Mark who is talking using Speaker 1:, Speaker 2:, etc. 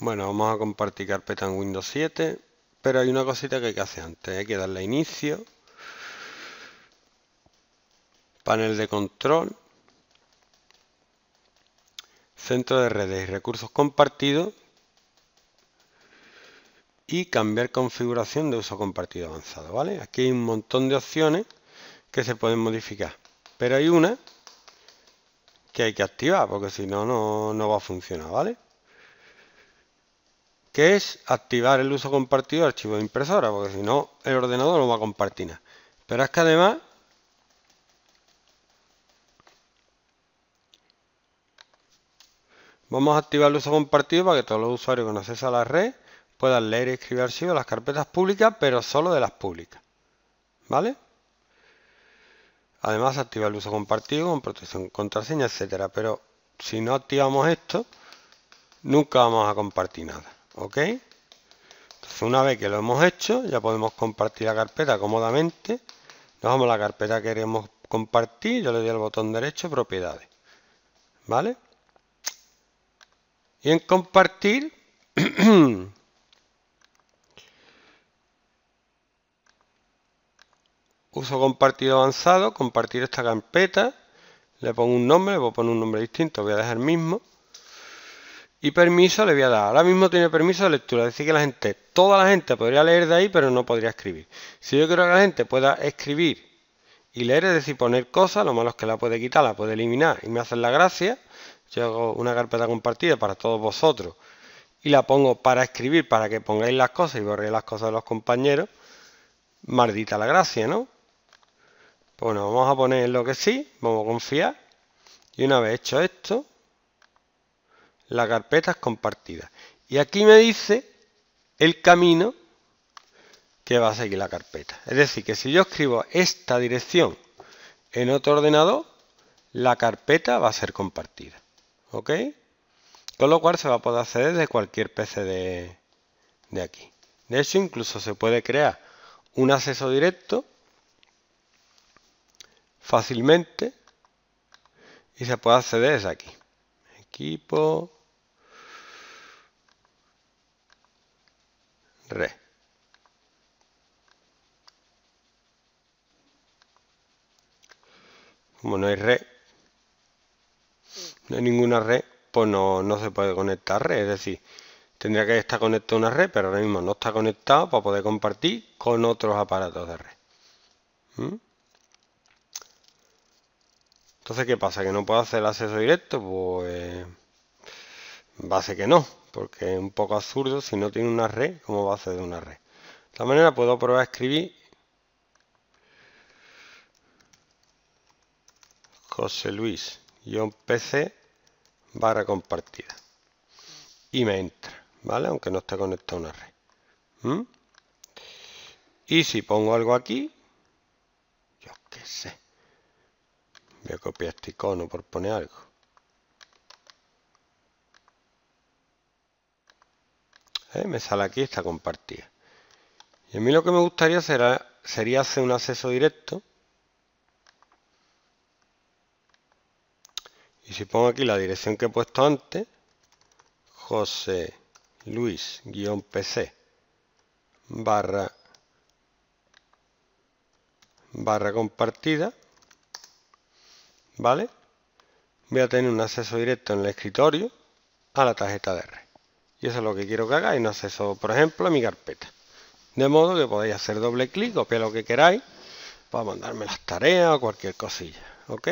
Speaker 1: Bueno, vamos a compartir carpeta en Windows 7, pero hay una cosita que hay que hacer antes. Hay que darle inicio, panel de control, centro de redes y recursos compartidos y cambiar configuración de uso compartido avanzado. ¿vale? Aquí hay un montón de opciones que se pueden modificar, pero hay una que hay que activar porque si no, no, no va a funcionar. ¿vale? que es activar el uso compartido de archivo de impresora, porque si no el ordenador no va a compartir nada. Pero es que además vamos a activar el uso compartido para que todos los usuarios con acceso a la red puedan leer y escribir archivos de las carpetas públicas, pero solo de las públicas. ¿Vale? Además activar el uso compartido con protección contraseña, etcétera. Pero si no activamos esto, nunca vamos a compartir nada. ¿Ok? Entonces una vez que lo hemos hecho, ya podemos compartir la carpeta cómodamente. Nos vamos a la carpeta que queremos compartir, yo le doy al botón derecho, propiedades. ¿Vale? Y en compartir... uso compartido avanzado, compartir esta carpeta, le pongo un nombre, le voy a poner un nombre distinto, voy a dejar el mismo. Y permiso le voy a dar. Ahora mismo tiene permiso de lectura. Es decir, que la gente, toda la gente podría leer de ahí, pero no podría escribir. Si yo quiero que la gente pueda escribir y leer, es decir, poner cosas, lo malo es que la puede quitar, la puede eliminar y me hacen la gracia. Yo hago una carpeta compartida para todos vosotros y la pongo para escribir, para que pongáis las cosas y borréis las cosas de los compañeros. Maldita la gracia, ¿no? Bueno, vamos a poner lo que sí, vamos a confiar. Y una vez hecho esto, la carpeta es compartida. Y aquí me dice el camino que va a seguir la carpeta. Es decir, que si yo escribo esta dirección en otro ordenador, la carpeta va a ser compartida. ¿Ok? Con lo cual se va a poder acceder desde cualquier PC de, de aquí. De hecho, incluso se puede crear un acceso directo fácilmente y se puede acceder desde aquí. Equipo, Red, Como no hay red, no hay ninguna red, pues no, se puede conectar red. Es decir, tendría que estar conectada una red, pero ahora mismo no está conectado para poder compartir con otros aparatos de red. ¿Mm? Entonces, ¿qué pasa? ¿Que no puedo hacer el acceso directo? Pues... base que no porque es un poco absurdo si no tiene una red, ¿cómo va a hacer de una red? De esta manera puedo probar a escribir José Luis PC barra compartida y me entra, ¿vale? Aunque no esté conectado a una red. ¿Mm? Y si pongo algo aquí, yo qué sé. Voy a copiar este icono por poner algo. ¿Eh? Me sale aquí esta compartida. Y a mí lo que me gustaría será, sería hacer un acceso directo. Y si pongo aquí la dirección que he puesto antes, José Luis-PC barra barra compartida ¿vale? voy a tener un acceso directo en el escritorio a la tarjeta de red y eso es lo que quiero que hagáis, no acceso, por ejemplo, a mi carpeta. De modo que podéis hacer doble clic, copiar lo que queráis, para mandarme las tareas o cualquier cosilla, ¿ok?